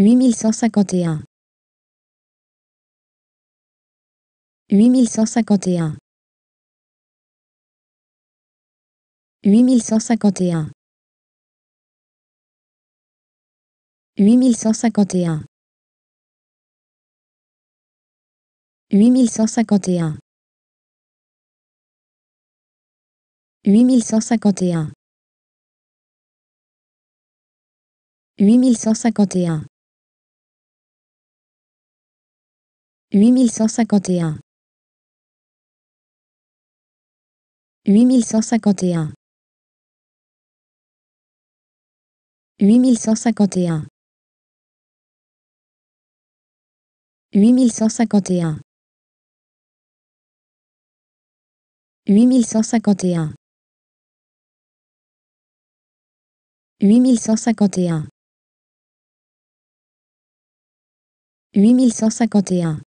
Huit mille cent cinquante et un. Huit mille cent cinquante et un. Huit mille cent cinquante et un. Huit mille cent cinquante et un. Huit mille cent cinquante et un. Huit mille cent cinquante et un. Huit mille cent cinquante et un. 8151 8151 8151 8151 8151 8151 8151